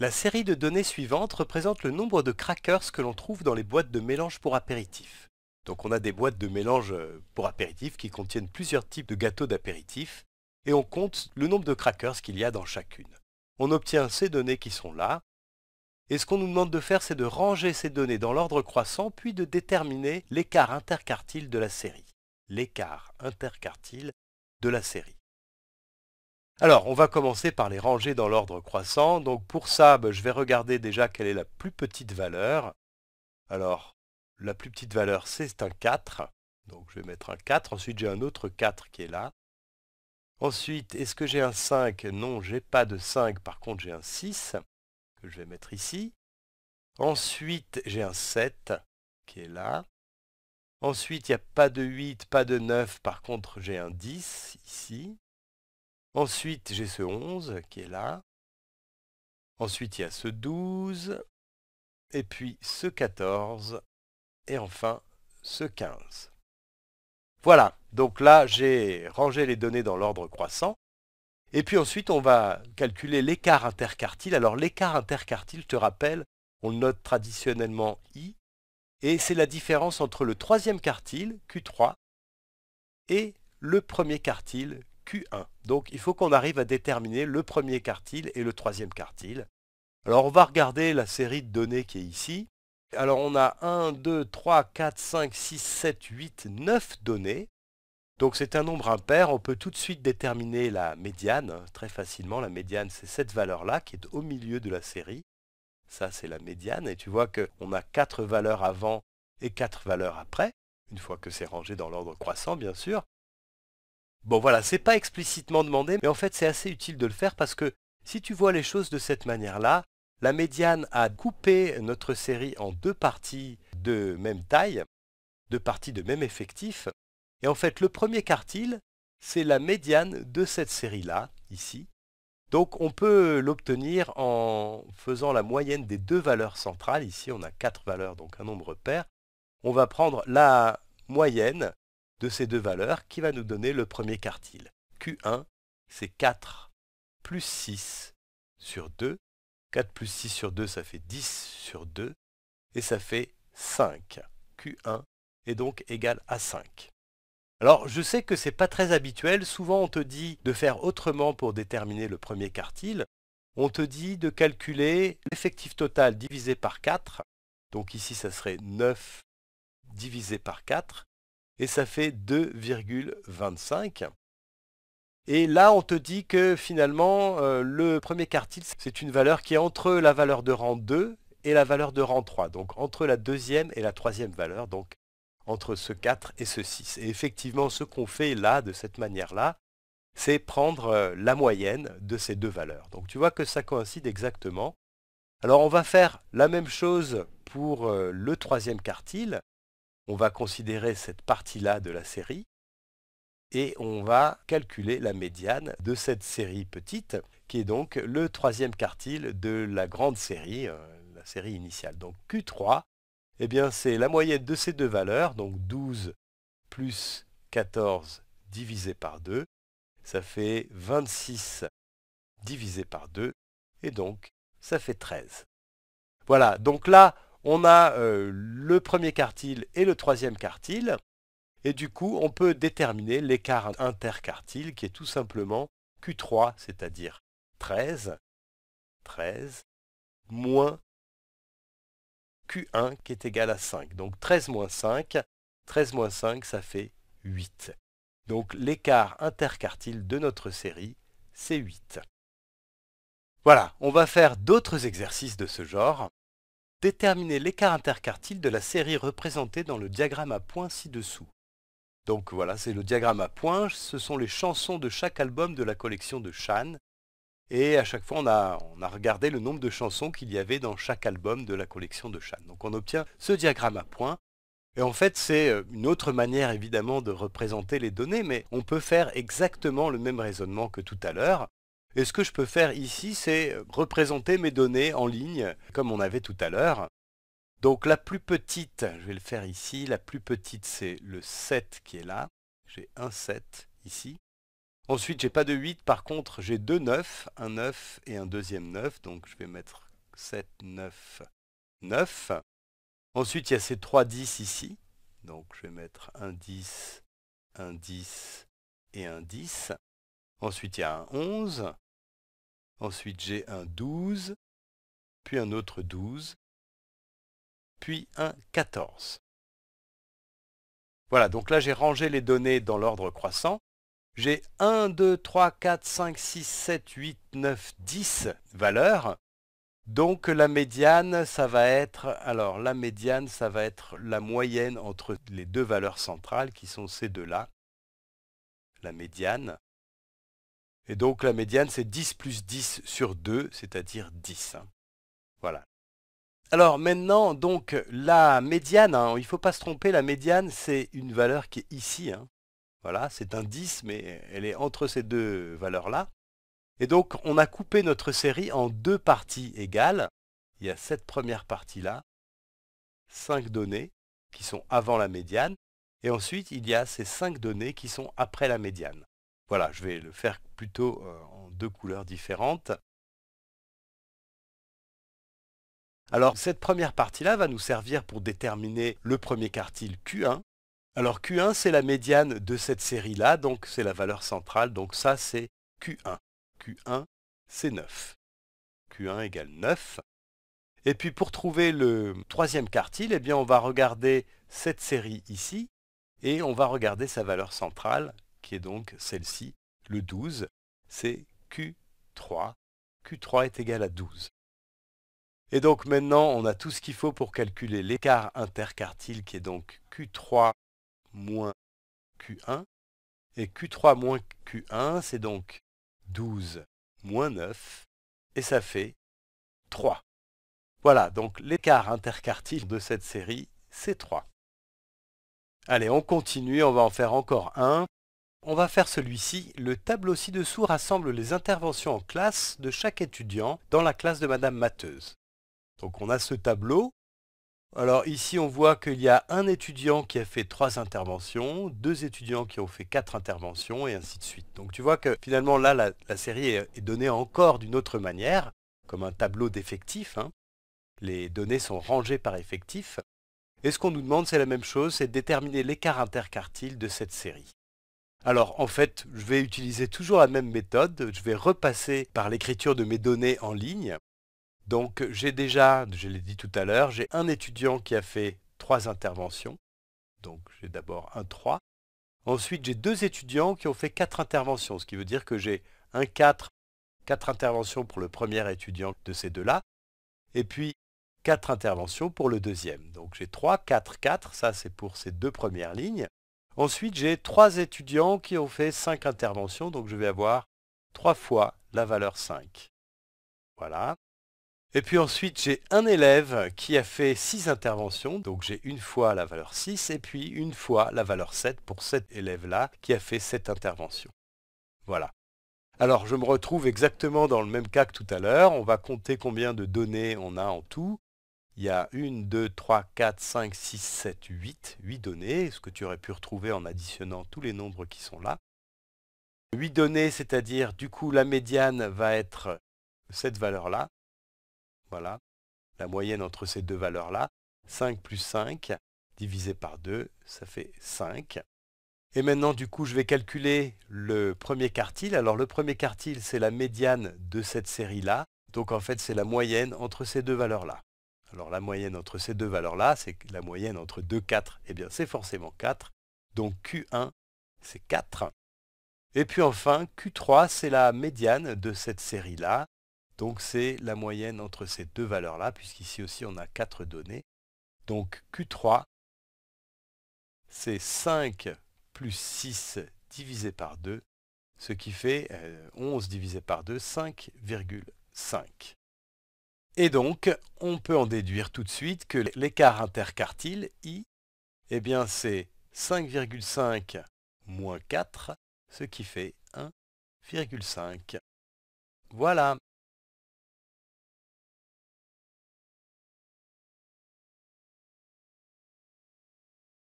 La série de données suivante représente le nombre de crackers que l'on trouve dans les boîtes de mélange pour apéritifs. Donc on a des boîtes de mélange euh, pour apéritifs qui contiennent plusieurs types de gâteaux d'apéritifs et on compte le nombre de crackers qu'il y a dans chacune. On obtient ces données qui sont là et ce qu'on nous demande de faire c'est de ranger ces données dans l'ordre croissant puis de déterminer l'écart interquartile de la série. L'écart interquartile de la série. Alors, on va commencer par les ranger dans l'ordre croissant. Donc pour ça, je vais regarder déjà quelle est la plus petite valeur. Alors, la plus petite valeur, c'est un 4. Donc je vais mettre un 4. Ensuite, j'ai un autre 4 qui est là. Ensuite, est-ce que j'ai un 5 Non, j'ai pas de 5. Par contre, j'ai un 6 que je vais mettre ici. Ensuite, j'ai un 7 qui est là. Ensuite, il n'y a pas de 8, pas de 9. Par contre, j'ai un 10 ici. Ensuite, j'ai ce 11 qui est là. Ensuite, il y a ce 12. Et puis ce 14. Et enfin, ce 15. Voilà, donc là, j'ai rangé les données dans l'ordre croissant. Et puis ensuite, on va calculer l'écart interquartile. Alors l'écart interquartile, je te rappelle, on le note traditionnellement I, et c'est la différence entre le troisième quartile, Q3, et le premier quartile, 1 Donc il faut qu'on arrive à déterminer le premier quartile et le troisième quartile. Alors on va regarder la série de données qui est ici. Alors on a 1, 2, 3, 4, 5, 6, 7, 8, 9 données. Donc c'est un nombre impair, on peut tout de suite déterminer la médiane, hein, très facilement. La médiane, c'est cette valeur-là qui est au milieu de la série. Ça, c'est la médiane. Et tu vois qu'on a 4 valeurs avant et 4 valeurs après, une fois que c'est rangé dans l'ordre croissant, bien sûr. Bon voilà, c'est pas explicitement demandé, mais en fait c'est assez utile de le faire parce que si tu vois les choses de cette manière-là, la médiane a coupé notre série en deux parties de même taille, deux parties de même effectif, et en fait le premier quartile, c'est la médiane de cette série-là, ici. Donc on peut l'obtenir en faisant la moyenne des deux valeurs centrales, ici on a quatre valeurs, donc un nombre pair. On va prendre la moyenne de ces deux valeurs qui va nous donner le premier quartile. Q1, c'est 4 plus 6 sur 2. 4 plus 6 sur 2, ça fait 10 sur 2. Et ça fait 5. Q1 est donc égal à 5. Alors, je sais que ce n'est pas très habituel. Souvent, on te dit de faire autrement pour déterminer le premier quartile. On te dit de calculer l'effectif total divisé par 4. Donc ici, ça serait 9 divisé par 4 et ça fait 2,25. Et là, on te dit que finalement, euh, le premier quartile, c'est une valeur qui est entre la valeur de rang 2 et la valeur de rang 3. Donc entre la deuxième et la troisième valeur, donc entre ce 4 et ce 6. Et effectivement, ce qu'on fait là, de cette manière-là, c'est prendre euh, la moyenne de ces deux valeurs. Donc tu vois que ça coïncide exactement. Alors on va faire la même chose pour euh, le troisième quartile on va considérer cette partie-là de la série et on va calculer la médiane de cette série petite, qui est donc le troisième quartile de la grande série, euh, la série initiale. Donc Q3, eh bien c'est la moyenne de ces deux valeurs, donc 12 plus 14 divisé par 2, ça fait 26 divisé par 2, et donc ça fait 13. Voilà, donc là, on a euh, le premier quartile et le troisième quartile. Et du coup, on peut déterminer l'écart interquartile qui est tout simplement Q3, c'est-à-dire 13, 13, moins Q1 qui est égal à 5. Donc 13 moins 5, 13 moins 5, ça fait 8. Donc l'écart interquartile de notre série, c'est 8. Voilà, on va faire d'autres exercices de ce genre déterminer l'écart interquartile de la série représentée dans le diagramme à points ci-dessous. Donc voilà, c'est le diagramme à points, ce sont les chansons de chaque album de la collection de Shan, Et à chaque fois, on a, on a regardé le nombre de chansons qu'il y avait dans chaque album de la collection de Shan. Donc on obtient ce diagramme à points. Et en fait, c'est euh, une autre manière évidemment de représenter les données, mais on peut faire exactement le même raisonnement que tout à l'heure. Et ce que je peux faire ici, c'est représenter mes données en ligne, comme on avait tout à l'heure. Donc la plus petite, je vais le faire ici, la plus petite c'est le 7 qui est là. J'ai un 7 ici. Ensuite, j'ai pas de 8, par contre j'ai deux 9, un 9 et un deuxième 9. Donc je vais mettre 7, 9, 9. Ensuite, il y a ces trois 10 ici. Donc je vais mettre un 10, un 10 et un 10. Ensuite, il y a un 11. Ensuite, j'ai un 12. Puis un autre 12. Puis un 14. Voilà, donc là, j'ai rangé les données dans l'ordre croissant. J'ai 1, 2, 3, 4, 5, 6, 7, 8, 9, 10 valeurs. Donc la médiane, ça va être la médiane, ça va être la moyenne entre les deux valeurs centrales qui sont ces deux-là. La médiane. Et donc la médiane, c'est 10 plus 10 sur 2, c'est-à-dire 10. Voilà. Alors maintenant, donc la médiane, hein, il ne faut pas se tromper, la médiane, c'est une valeur qui est ici. Hein. Voilà, c'est un 10, mais elle est entre ces deux valeurs-là. Et donc, on a coupé notre série en deux parties égales. Il y a cette première partie-là, cinq données qui sont avant la médiane, et ensuite, il y a ces cinq données qui sont après la médiane. Voilà, je vais le faire plutôt euh, en deux couleurs différentes. Alors cette première partie-là va nous servir pour déterminer le premier quartile Q1. Alors Q1 c'est la médiane de cette série-là, donc c'est la valeur centrale, donc ça c'est Q1. Q1 c'est 9. Q1 égale 9. Et puis pour trouver le troisième quartile, eh bien on va regarder cette série ici, et on va regarder sa valeur centrale, qui est donc celle-ci, le 12, c'est Q3. Q3 est égal à 12. Et donc maintenant, on a tout ce qu'il faut pour calculer l'écart interquartile qui est donc Q3 moins Q1. Et Q3 moins Q1, c'est donc 12 moins 9, et ça fait 3. Voilà, donc l'écart interquartile de cette série, c'est 3. Allez, on continue, on va en faire encore un. On va faire celui-ci. Le tableau ci-dessous rassemble les interventions en classe de chaque étudiant dans la classe de Madame Mateuse. Donc on a ce tableau. Alors ici on voit qu'il y a un étudiant qui a fait trois interventions, deux étudiants qui ont fait quatre interventions et ainsi de suite. Donc tu vois que finalement là la, série est donnée encore d'une autre manière, comme un tableau d'effectifs. Hein. Les données sont rangées par effectifs. Et ce qu'on nous demande c'est la même chose, c'est de déterminer l'écart interquartile de cette série. Alors en fait, je vais utiliser toujours la même méthode, je vais repasser par l'écriture de mes données en ligne. Donc j'ai déjà, je l'ai dit tout à l'heure, j'ai un étudiant qui a fait trois interventions. Donc j'ai d'abord un 3. Ensuite, j'ai deux étudiants qui ont fait quatre interventions, ce qui veut dire que j'ai un 4, 4 interventions pour le premier étudiant de ces deux-là, et puis quatre interventions pour le deuxième. Donc j'ai 3, 4, 4, ça c'est pour ces deux premières lignes. Ensuite, j'ai trois étudiants qui ont fait cinq interventions, donc je vais avoir trois fois la valeur 5. Voilà. Et puis ensuite, j'ai un élève qui a fait six interventions, donc j'ai une fois la valeur 6 et puis une fois la valeur 7 pour cet élève-là qui a fait cette interventions. Voilà. Alors, je me retrouve exactement dans le même cas que tout à l'heure. On va compter combien de données on a en tout il y a 1, 2, 3, 4, 5, 6, 7, 8, 8 données, ce que tu aurais pu retrouver en additionnant tous les nombres qui sont là. 8 données, c'est-à-dire du coup la médiane va être cette valeur-là, voilà, la moyenne entre ces deux valeurs-là, 5 plus 5 divisé par 2, ça fait 5. Et maintenant, du coup, je vais calculer le premier quartile. Alors, le premier quartile, c'est la médiane de cette série-là. Donc, en fait, c'est la moyenne entre ces deux valeurs-là. Alors la moyenne entre ces deux valeurs-là, c'est la moyenne entre 2, 4. et bien, c'est forcément 4. Donc Q1, c'est 4. Et puis enfin, Q3, c'est la médiane de cette série-là. Donc c'est la moyenne entre ces deux valeurs-là, puisqu'ici aussi on a 4 données. Donc Q3, c'est 5 plus 6 divisé par 2, ce qui fait 11 euh, divisé par 2, 5,5. Et donc, on peut en déduire tout de suite que l'écart interquartile, I, eh bien c'est 5,5 moins 4, ce qui fait 1,5. Voilà